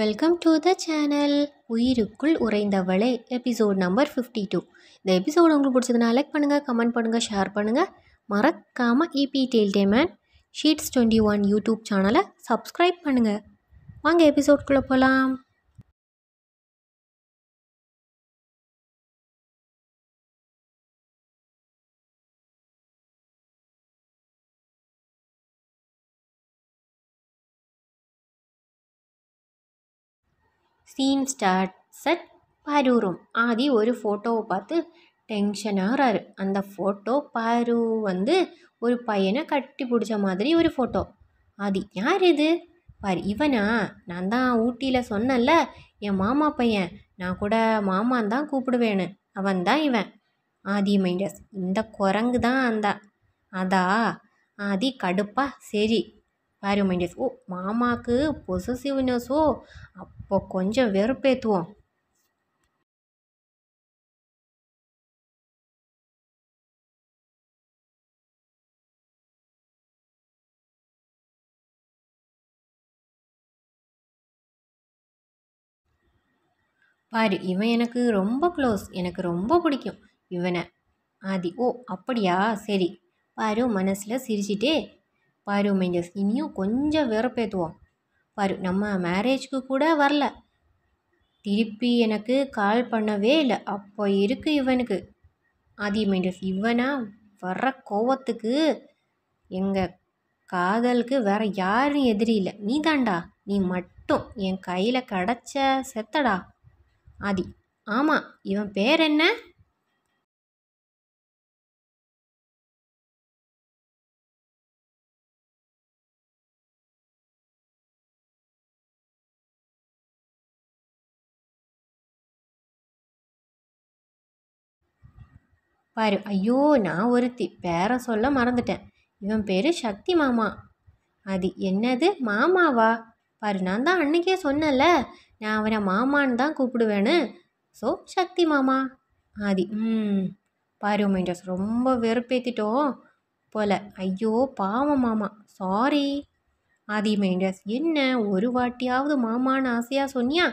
Welcome to the channel Uyirukkul Uraindhavale episode number fifty two இந்த episode உங்களுக்கு பிடிச்சதுனா லைக் பண்ணுங்கள் கமெண்ட் பண்ணுங்கள் ஷேர் பண்ணுங்கள் மறக்காமல் இபி e டெயில்டேமேன் ஷீட்ஸ் டுவெண்ட்டி ஒன் யூடியூப் சேனலை சப்ஸ்கிரைப் பண்ணுங்கள் வாங்க எபிசோட்குள்ளே போகலாம் சீன் ஸ்டார்ட் செட் பரூரும் ஆதி ஒரு ஃபோட்டோவை பார்த்து டென்ஷனாகிறாரு அந்த ஃபோட்டோ பரு வந்து ஒரு பையனை கட்டி பிடிச்ச மாதிரி ஒரு ஃபோட்டோ ஆதி யார் இது பார் இவனா நான் தான் ஊட்டியில் சொன்னேன்ல என் மாமா பையன் நான் கூட மாமான் தான் கூப்பிடுவேன்னு அவன் தான் இவன் ஆதி மைண்டஸ் இந்த குரங்கு தான் அந்த அதா ஆதி கடுப்பா சரி பாரு மைண்டேஸ் ஓ மாமாவுக்கு பொசசிவ்னஸோ அப்போ கொஞ்சம் வெறுப்பேற்றுவோம் பாரு இவன் எனக்கு ரொம்ப க்ளோஸ் எனக்கு ரொம்ப பிடிக்கும் இவனை ஆதி ஓ அப்படியா சரி பாரு மனசில் சிரிச்சிட்டே பாரு மெஞ்சஸ் இனியும் கொஞ்சம் வெறுப்பேற்றுவோம் பாரு நம்ம மேரேஜ்க்கு கூட வரல திருப்பி எனக்கு கால் பண்ணவே இல்லை அப்போ இருக்கு இவனுக்கு ஆதி மெஞ்சஸ் இவனா வர்ற கோவத்துக்கு எங்கள் காதலுக்கு வேற யாரும் எதிரி இல்லை நீ தாண்டா நீ மட்டும் என் கையில் கிடச்ச செத்தடா ஆதி ஆமாம் இவன் பேர் என்ன பாரு ஐயோ நான் ஒருத்தி பேர சொல்ல மறந்துட்டேன் இவன் பேர் சக்தி மாமா அது என்னது மாமாவா பாரு நான் தான் அன்னைக்கே சொன்னல நான் அவனை மாமான்னு தான் கூப்பிடுவேன்னு ஸோ சக்தி மாமா ஆதி ம் பாரு மைண்டர்ஸ் ரொம்ப வெறுப்பேற்றிட்டோம் போல ஐயோ பாவம் மாமா சாரி ஆதி மைண்டர்ஸ் என்ன ஒரு வாட்டியாவது மாமான்னு ஆசையாக சொன்னியா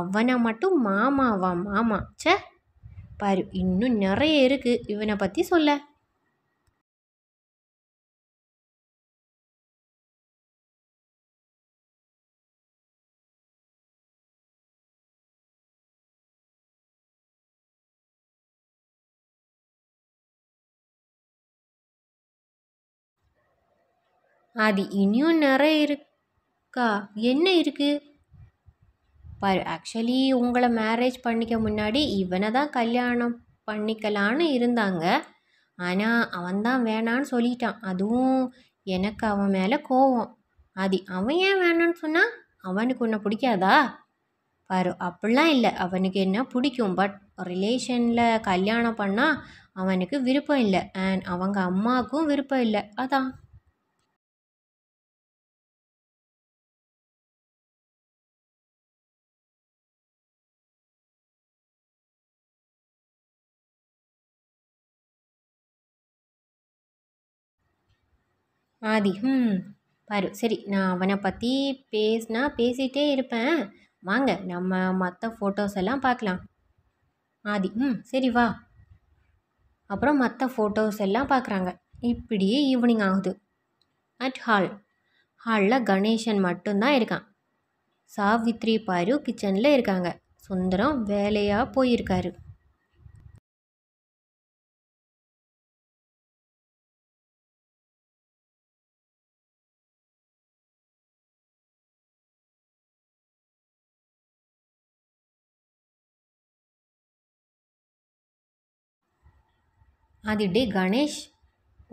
அவனை மட்டும் மாமாவா மாமா சே பாரு இன்னும் நிறைய இருக்குது இவனை பற்றி சொல்ல அது இனியும் நிறைய இருக்கா என்ன இருக்குது பார் ஆக்சுவலி உங்களை மேரேஜ் பண்ணிக்க முன்னாடி இவனை தான் கல்யாணம் பண்ணிக்கலான்னு இருந்தாங்க ஆனால் அவன்தான் வேணான்னு சொல்லிட்டான் அதுவும் எனக்கு அவன் மேலே கோவம் அது அவன் ஏன் வேணான்னு சொன்னால் அவனுக்கு உன்னை பிடிக்காதா பாரு அப்படிலாம் இல்லை அவனுக்கு என்ன பிடிக்கும் பட் ரிலேஷனில் கல்யாணம் பண்ணால் அவனுக்கு விருப்பம் இல்லை அண்ட் அவங்க அம்மாவுக்கும் விருப்பம் இல்லை அதான் ஆதி ம் பாரு சரி நான் அவனை பற்றி பேசினா பேசிகிட்டே இருப்பேன் வாங்க நம்ம மற்ற ஃபோட்டோஸ் எல்லாம் பார்க்கலாம் ஆதி ம் சரி வா அப்புறம் மற்ற ஃபோட்டோஸ் எல்லாம் பார்க்குறாங்க இப்படியே ஈவினிங் ஆகுது அட் ஹால் ஹாலில் கணேசன் மட்டும்தான் இருக்கான் சாவித்ரி பாரு கிச்சனில் இருக்காங்க சுந்தரம் வேலையாக போயிருக்காரு அது டே கணேஷ்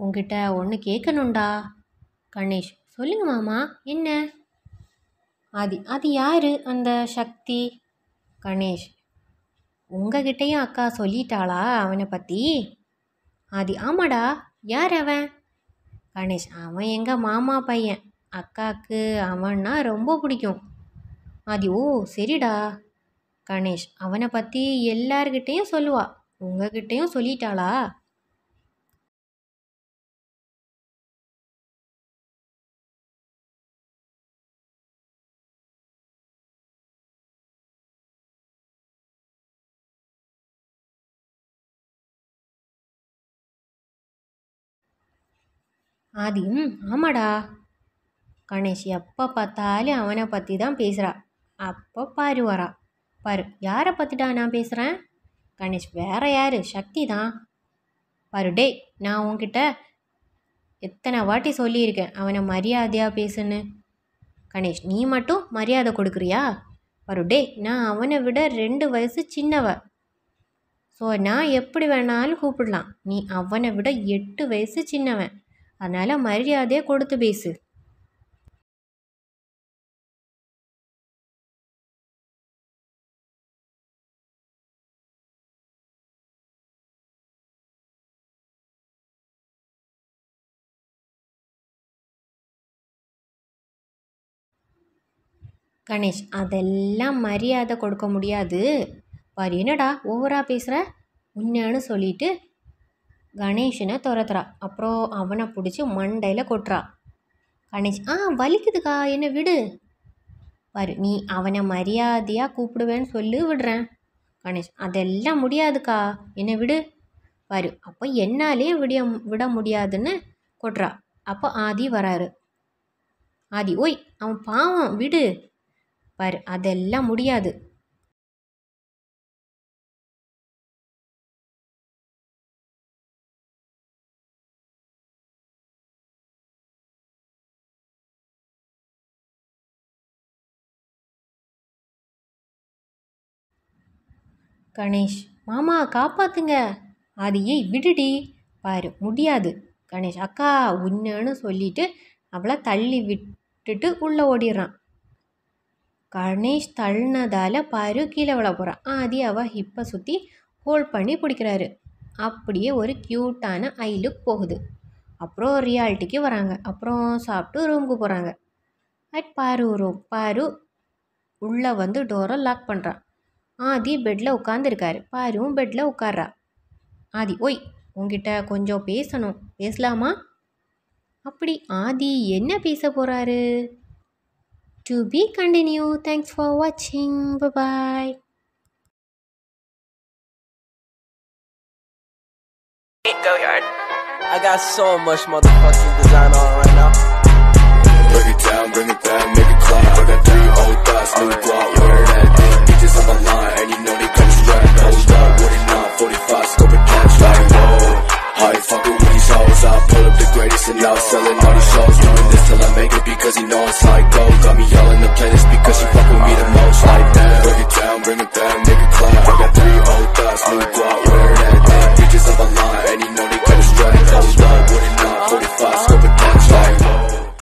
உங்ககிட்ட ஒன்று கேட்கணுண்டா கணேஷ் சொல்லுங்க மாமா என்ன அது அது யார் அந்த சக்தி கணேஷ் உங்ககிட்டயும் அக்கா சொல்லிட்டாளா அவனை பற்றி அது ஆமாடா யார் அவன் கணேஷ் அவன் எங்கள் மாமா பையன் அக்காவுக்கு அவன்னா ரொம்ப பிடிக்கும் அது ஓ சரிடா கணேஷ் அவனை பற்றி எல்லார்கிட்டேயும் சொல்லுவா உங்ககிட்டேயும் சொல்லிட்டாளா ஆதியும் ஆமாடா கணேஷ் எப்போ பார்த்தாலும் அவனை பற்றி தான் பேசுகிறா அப்போ பாரு வரா பாரு யாரை பற்றிட்டா நான் பேசுகிறேன் கணேஷ் வேற யார் சக்தி தான் பாரு டே நான் உன்கிட்ட எத்தனை வாட்டி சொல்லியிருக்கேன் அவனை மரியாதையாக பேசுன்னு கணேஷ் நீ மட்டும் மரியாதை கொடுக்குறியா பாரு டே நான் அவனை விட ரெண்டு வயசு சின்னவ ஸோ நான் எப்படி வேணாலும் கூப்பிடலாம் நீ அவனை விட எட்டு வயசு சின்னவன் அதனால் மரியாதையை கொடுத்து பேசு கணேஷ் அதெல்லாம் மரியாதை கொடுக்க முடியாது பாரு என்னடா ஓவராக பேசுகிற உண்மையானு சொல்லிவிட்டு கணேஷனை துரத்துறா அப்புறம் அவனை பிடிச்சி மண்டையில் கொட்டுறா கணேஷ் ஆ வலிக்குதுக்கா என்னை விடு பாரு நீ அவனை மரியாதையாக கூப்பிடுவேன்னு சொல்லி விடுறேன் கணேஷ் அதெல்லாம் முடியாதுக்கா என்னை விடு பாரு அப்போ என்னாலே விடிய விட முடியாதுன்னு கொட்டுறா அப்போ ஆதி வராரு ஆதி ஓய் அவன் பாவம் விடு பாரு அதெல்லாம் முடியாது கணேஷ் மாமா காப்பாத்துங்க அது ஏய் விடுடி பாரு முடியாது கணேஷ் அக்கா உன்னு சொல்லிட்டு அவளை தள்ளி விட்டுட்டு உள்ளே ஓடிடுறான் கணேஷ் தள்ளினதால் பாரு கீழே விழ போகிறான் ஆதி அவள் ஹிப்பை சுற்றி ஹோல்ட் பண்ணி பிடிக்கிறாரு அப்படியே ஒரு க்யூட்டான ஐ லுக் போகுது அப்புறம் ரியாலிட்டிக்கு வராங்க அப்புறம் சாப்பிட்டு ரூமுக்கு போகிறாங்க அட் பாரு ரூம் பாரு உள்ளே வந்து டோரை லாக் பண்ணுறான் ஆதி பெட்டில் உட்காந்துருக்காரு பாரும் பெட்டில் உட்கார்றா ஆதி ஒய் உங்ககிட்ட கொஞ்சம் பேசணும் பேசலாமா அப்படி ஆதி என்ன பேச போகிறாரு to be continue thanks for வாட்சிங் bye Cause he know it's like go Got me yelling the playlist.